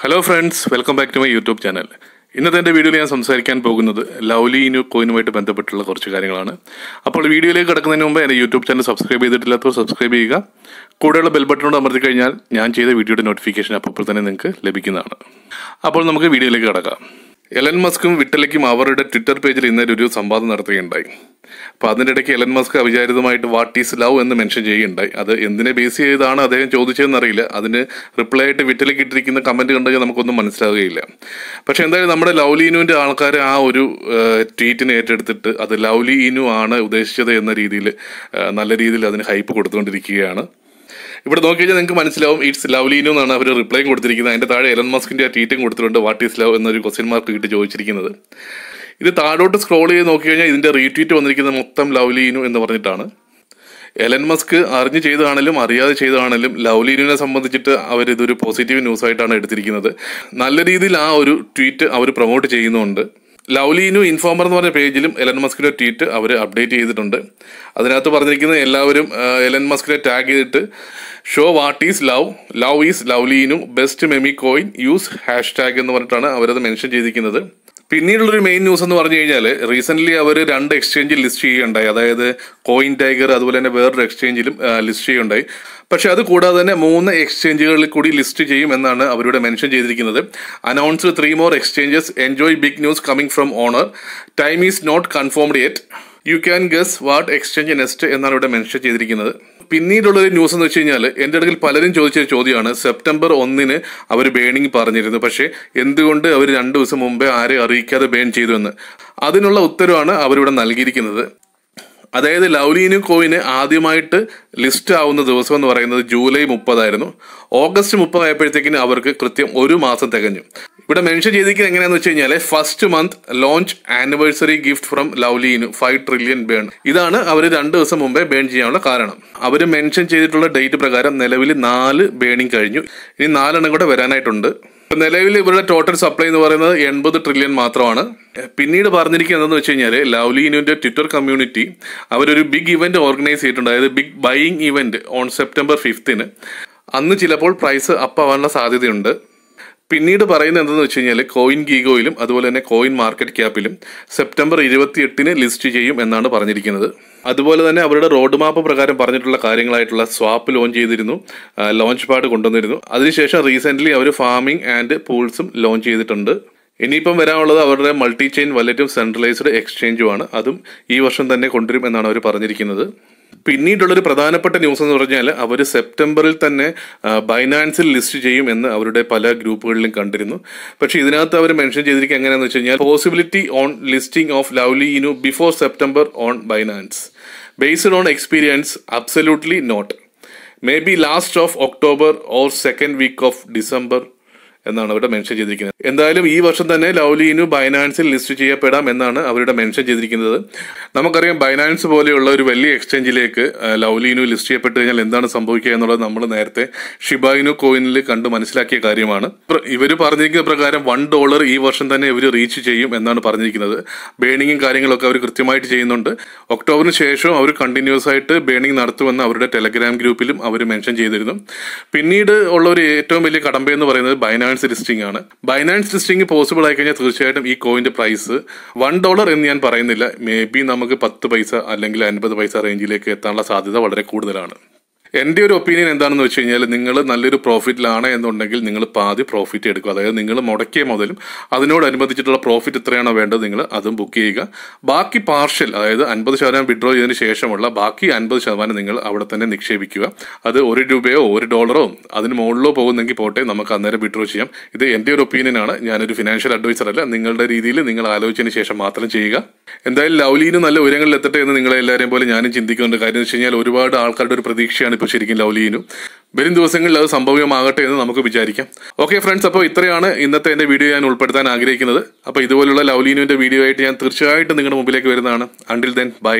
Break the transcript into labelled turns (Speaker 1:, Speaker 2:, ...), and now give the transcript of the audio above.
Speaker 1: hello friends welcome back to my YouTube channel ഇന്നത്തെ എൻ്റെ വീഡിയോയിൽ ഞാൻ സംസാരിക്കാൻ പോകുന്നത് ലൗലി ഇനു കോയിനുമായിട്ട് ബന്ധപ്പെട്ടുള്ള കുറച്ച് കാര്യങ്ങളാണ് അപ്പോൾ വീഡിയോയിലേക്ക് കിടക്കുന്നതിന് മുമ്പ് എൻ്റെ യൂട്യൂബ് ചാനൽ സബ്സ്ക്രൈബ് ചെയ്തിട്ടില്ലാത്തവർ സബ്സ്ക്രൈബ് ചെയ്യുക കൂടെയുള്ള ബെൽ ബട്ടണോട് അമർത്തി കഴിഞ്ഞാൽ ഞാൻ ചെയ്ത വീഡിയോയുടെ നോട്ടിഫിക്കേഷൻ അപ്പോൾ തന്നെ നിങ്ങൾക്ക് ലഭിക്കുന്നതാണ് അപ്പോൾ നമുക്ക് വീഡിയോയിലേക്ക് കിടക്കാം എലൻ മസ്കും വിട്ടലയ്ക്കും അവരുടെ ട്വിറ്റർ പേജിൽ ഇന്നലെ ഒരു സംവാദം നടത്തുകയുണ്ടായി അപ്പൊ അതിൻ്റെ ഇടയ്ക്ക് എലൻ മസ്ക് അവിചാരിതമായിട്ട് വാട്ട് ഈസ് ലവ് എന്ന് മെൻഷൻ ചെയ്യുകയുണ്ടായി അത് എന്തിനെ ബേസ് ചെയ്താണ് അദ്ദേഹം അറിയില്ല അതിന് റിപ്ലൈ ആയിട്ട് വിട്ടലേക്ക് ഇട്ടിരിക്കുന്ന കമന്റ് കണ്ടെങ്കിൽ നമുക്കൊന്നും മനസ്സിലാകുകയില്ല പക്ഷെ എന്തായാലും നമ്മുടെ ലവ്ലി ഇനുവിന്റെ ആൾക്കാർ ആ ഒരു ട്വീറ്റിനെ ഏറ്റെടുത്തിട്ട് അത് ലവ്ലി ഇനു ആണ് ഉദ്ദേശിച്ചത് എന്ന രീതിയിൽ നല്ല രീതിയിൽ അതിന് ഹൈപ്പ് കൊടുത്തുകൊണ്ടിരിക്കുകയാണ് ഇവിടെ നോക്കിക്കഴിഞ്ഞാൽ നിങ്ങൾക്ക് മനസ്സിലാവും ഇറ്റ്സ് ലവ്ലീനു എന്നാണ് അവർ റിപ്ലൈ കൊടുത്തിരിക്കുന്നത് അതിൻ്റെ താഴെ എലൻ മസ്കിന്റെ ആ ട്വീറ്റും കൊടുത്തിട്ടുണ്ട് വാട്ട് ഈസ് ലവ് എന്നൊരു ക്വസ്റ്റ്യൻ മാർക്ക് കിട്ടി ചോദിച്ചിരിക്കുന്നത് ഇത് താഴോട്ട് സ്ക്രോൾ ചെയ്ത് നോക്കിക്കഴിഞ്ഞാൽ ഇതിൻ്റെ റീട്വീറ്റ് വന്നിരിക്കുന്നത് മൊത്തം ലവ്ലീനു എന്ന് പറഞ്ഞിട്ടാണ് എലൻ മസ്ക് അറിഞ്ഞു ചെയ്താണെങ്കിലും അറിയാതെ ചെയ്താണെങ്കിലും ലവ്ലീനുവിനെ സംബന്ധിച്ചിട്ട് അവർ ഇതൊരു പോസിറ്റീവ് ന്യൂസായിട്ടാണ് എടുത്തിരിക്കുന്നത് നല്ല രീതിയിൽ ആ ഒരു ട്വീറ്റ് അവർ പ്രൊമോട്ട് ചെയ്യുന്നുണ്ട് ലൗലീനു ഇൻഫോമർ എന്ന് പറഞ്ഞ പേജിലും എലൻ മസ്കിന്റെ ട്വീറ്റ് അവർ അപ്ഡേറ്റ് ചെയ്തിട്ടുണ്ട് അതിനകത്ത് പറഞ്ഞിരിക്കുന്ന എല്ലാവരും എലൻ മസ്കിനെ ടാഗ് ചെയ്തിട്ട് show what is love love is ലവ്ലീനു best meme coin use hashtag എന്ന് പറഞ്ഞിട്ടാണ് അവരത് മെൻഷൻ ചെയ്തിരിക്കുന്നത് പിന്നീടുള്ളൊരു മെയിൻ ന്യൂസ് എന്ന് പറഞ്ഞു കഴിഞ്ഞാൽ റീസെന്റ് അവർ രണ്ട് എക്സ്ചേഞ്ചിൽ ലിസ്റ്റ് ചെയ്യുകയുണ്ടായി അതായത് കോയിൻ ടൈഗർ അതുപോലെ തന്നെ വേറൊരു എക്സ്ചേഞ്ചിലും ലിസ്റ്റ് ചെയ്യുകയുണ്ടായി പക്ഷെ അത് കൂടാതെ തന്നെ മൂന്ന് എക്സ്ചേഞ്ചുകളിൽ കൂടി ലിസ്റ്റ് ചെയ്യും എന്നാണ് അവരുടെ മെൻഷൻ ചെയ്തിരിക്കുന്നത് announced three more exchanges enjoy big news coming from owner time is not confirmed yet you can guess what exchange next എന്നാണ് ഇവിടെ മെൻഷൻ ചെയ്തിരിക്കുന്നത് പിന്നീടുള്ളൊരു ന്യൂസ് എന്ന് വെച്ച് കഴിഞ്ഞാൽ എൻ്റെ അടുക്കൽ പലരും ചോദിച്ച ചോദ്യമാണ് സെപ്റ്റംബർ ഒന്നിന് അവർ ബേണിംഗ് പറഞ്ഞിരുന്നു പക്ഷേ എന്തുകൊണ്ട് അവർ രണ്ട് ദിവസം മുമ്പേ ആരെ അറിയിക്കാതെ ബേൺ ചെയ്തു എന്ന് അതിനുള്ള ഉത്തരവാണ് അവരിവിടെ നൽകിയിരിക്കുന്നത് അതായത് ലൗലീനു കോയിന് ആദ്യമായിട്ട് ലിസ്റ്റ് ആവുന്ന ദിവസം എന്ന് പറയുന്നത് ജൂലൈ മുപ്പതായിരുന്നു ഓഗസ്റ്റ് മുപ്പതായപ്പോഴത്തേക്കിന് അവർക്ക് കൃത്യം ഒരു മാസം തികഞ്ഞു ഇവിടെ മെൻഷൻ ചെയ്തിരിക്കുന്നത് എങ്ങനെയാന്ന് വെച്ച് കഴിഞ്ഞാൽ first month launch anniversary gift from lovely inu five trillion burn ഇതാണ് അവർ രണ്ട് ദിവസം മുമ്പേ ബേൺ ചെയ്യാനുള്ള കാരണം അവർ മെൻഷൻ ചെയ്തിട്ടുള്ള ഡേറ്റ് പ്രകാരം നിലവിൽ നാല് ബേണിംഗ് കഴിഞ്ഞു ഇനി നാലെണ്ണം കൂടെ വരാനായിട്ടുണ്ട് ഇപ്പം നിലവിൽ ഇവരുടെ ടോട്ടൽ സപ്ലൈ എന്ന് പറയുന്നത് എൺപത് ട്രില്യൺ മാത്രമാണ് പിന്നീട് പറഞ്ഞിരിക്കുന്നത് എന്തെന്ന് വെച്ച് കഴിഞ്ഞാൽ ലവ്ലി ട്വിറ്റർ കമ്മ്യൂണിറ്റി അവരൊരു ബിഗ് ഇവന്റ് ഓർഗനൈസ് ചെയ്തിട്ടുണ്ട് അതായത് big buying event on September ഫിഫ്ത്തിന് അന്ന് ചിലപ്പോൾ പ്രൈസ് അപ്പ് ആവാനുള്ള സാധ്യതയുണ്ട് പിന്നീട് പറയുന്നത് എന്തെന്ന് വെച്ച് കഴിഞ്ഞാൽ കോയിൻ ഗീഗോയിലും അതുപോലെ തന്നെ കോയിൻ മാർക്കറ്റ് ക്യാപ്പിലും സെപ്റ്റംബർ ഇരുപത്തിയെട്ടിന് ലിസ്റ്റ് ചെയ്യും എന്നാണ് പറഞ്ഞിരിക്കുന്നത് അതുപോലെ തന്നെ അവരുടെ റോഡ് മാപ്പ് പ്രകാരം പറഞ്ഞിട്ടുള്ള കാര്യങ്ങളായിട്ടുള്ള സ്വാപ്പ് ലോഞ്ച് ചെയ്തിരുന്നു ലോഞ്ച് പാഡ് കൊണ്ടുവന്നിരുന്നു അതിനുശേഷം റീസെൻ്റ്ലി അവർ ഫാമിംഗ് ആൻഡ് പൂൾസും ലോഞ്ച് ചെയ്തിട്ടുണ്ട് ഇനിയിപ്പം വരാനുള്ളത് അവരുടെ മൾട്ടി ചെയിൻ വലറ്റും സെൻട്രലൈസ്ഡ് എക്സ്ചേഞ്ചുമാണ് അതും ഈ വർഷം തന്നെ കൊണ്ടുവരും എന്നാണ് അവർ പറഞ്ഞിരിക്കുന്നത് പിന്നീടുള്ളൊരു പ്രധാനപ്പെട്ട ന്യൂസ് എന്ന് പറഞ്ഞാൽ അവർ സെപ്റ്റംബറിൽ തന്നെ ബൈനാൻസിൽ ലിസ്റ്റ് ചെയ്യും എന്ന് അവരുടെ പല ഗ്രൂപ്പുകളിലും കണ്ടിരുന്നു പക്ഷേ ഇതിനകത്ത് അവർ മെൻഷൻ ചെയ്തിരിക്കുക എങ്ങനെയാണെന്ന് വെച്ച് കഴിഞ്ഞാൽ possibility on listing of lovely inu before September on Binance based on experience absolutely not may be last of October or second week of December എന്നാണ് അവരുടെ മെൻഷൻ ചെയ്തിരിക്കുന്നത് എന്തായാലും ഈ വർഷം തന്നെ ലൗലീനു ബൈനാൻസിൽ ലിസ്റ്റ് ചെയ്യപ്പെടാം എന്നാണ് അവരുടെ മെൻഷൻ ചെയ്തിരിക്കുന്നത് നമുക്കറിയാം ബൈനാൻസ് പോലെയുള്ള ഒരു വലിയ എക്സ്ചേഞ്ചിലേക്ക് ലൗലീനു ലിസ്റ്റ് ചെയ്യപ്പെട്ടു കഴിഞ്ഞാൽ എന്താണ് സംഭവിക്കുക എന്നുള്ളത് നമ്മൾ നേരത്തെ ഷിബായിനു കോയിനിൽ കണ്ട് മനസ്സിലാക്കിയ കാര്യമാണ് ഇവർ പറഞ്ഞിരിക്കുന്ന പ്രകാരം വൺ ഡോളർ ഈ വർഷം തന്നെ ഇവർ റീച്ച് ചെയ്യും എന്നാണ് പറഞ്ഞിരിക്കുന്നത് ബേണിങ്ങും കാര്യങ്ങളൊക്കെ അവർ കൃത്യമായിട്ട് ചെയ്യുന്നുണ്ട് ഒക്ടോബറിന് ശേഷം അവർ കണ്ടിന്യൂസ് ആയിട്ട് ബേണിംഗ് നടത്തുമെന്ന് അവരുടെ ടെലഗ്രാം ഗ്രൂപ്പിലും അവർ മെൻഷൻ ചെയ്തിരുന്നു പിന്നീട് ഉള്ള ഒരു ഏറ്റവും വലിയ കടമ്പ എന്ന് പറയുന്നത് ബൈനാൻസ് ബൈനാൻസ് ലിസ്റ്റിംഗ് ആണ് ബൈനാൻസ് ലിസ്റ്റിംഗ് പോസിബിൾ ആയി കഴിഞ്ഞാൽ തീർച്ചയായിട്ടും ഈ കോയിന്റെ പ്രൈസ് വൺ ഡോളർ എന്ന് ഞാൻ പറയുന്നില്ല മേ ബി നമുക്ക് പത്ത് പൈസ അല്ലെങ്കിൽ അൻപത് പൈസ റേഞ്ചിലേക്ക് എത്താനുള്ള സാധ്യത വളരെ കൂടുതലാണ് എൻ്റെ ഒരു ഒപ്പീനിയൻ എന്താണെന്ന് വെച്ച് കഴിഞ്ഞാൽ നിങ്ങൾ നല്ലൊരു പ്രോഫിറ്റിലാണ് എന്നുണ്ടെങ്കിൽ നിങ്ങൾ പാതി പ്രോഫിറ്റ് എടുക്കുക അതായത് നിങ്ങൾ മുടക്കിയ മുതലും അതിനോടനുബന്ധിച്ചിട്ടുള്ള പ്രോഫിറ്റ് എത്രയാണോ വേണ്ടത് നിങ്ങൾ അതും ബുക്ക് ചെയ്യുക ബാക്കി പാർഷ്യൽ അതായത് അൻപത് ശതമാനം വിഡ്രോ ചെയ്തതിന് ശേഷമുള്ള ബാക്കി അൻപത് ശതമാനം നിങ്ങൾ അവിടെ തന്നെ നിക്ഷേപിക്കുക അത് ഒരു രൂപയോ ഒരു ഡോളറോ അതിന് മുകളിലോ പോകുന്നെങ്കിൽ പോട്ടെ നമുക്ക് അന്നേരം വിഡ്രോ ചെയ്യാം ഇത് എൻ്റെ ഒരു ഒപ്പീനിയൻ ആണ് ഞാനൊരു ഫിനാൻഷ്യൽ അഡ്വൈസർ അല്ല നിങ്ങളുടെ രീതിയിൽ നിങ്ങൾ ആലോചിച്ചതിന് ശേഷം മാത്രം ചെയ്യുക എന്തായാലും ലൗലീന് നല്ല ഉയരങ്ങളിൽ എത്തട്ടെ എന്ന് നിങ്ങളെല്ലാവരെയും പോലെ ഞാനും ചിന്തിക്കുന്നുണ്ട് കാര്യം എന്ന് വെച്ച് കഴിഞ്ഞാൽ ഒരുപാട് ആൾക്കാരുടെ ഒരു പ്രതീക്ഷയാണ് ഇപ്പോൾ ശരിക്കും ചെയ്യുന്നു വരും ദിവസങ്ങളിൽ അത് സംഭവമാകട്ടെ എന്ന് നമുക്ക് വിചാരിക്കാം ഓക്കെ ഫ്രണ്ട്സ് അപ്പോൾ ഇത്രയാണ് ഇന്നത്തെ എൻ്റെ വീഡിയോ ഞാൻ ഉൾപ്പെടുത്താൻ ആഗ്രഹിക്കുന്നത് അപ്പോൾ ഇതുപോലുള്ള ലൗലീനുവിൻ്റെ വീഡിയോ ആയിട്ട് ഞാൻ തീർച്ചയായിട്ടും നിങ്ങളുടെ മുമ്പിലേക്ക് വരുന്നതാണ് അണ്ടിൽ ദെൻ ബൈ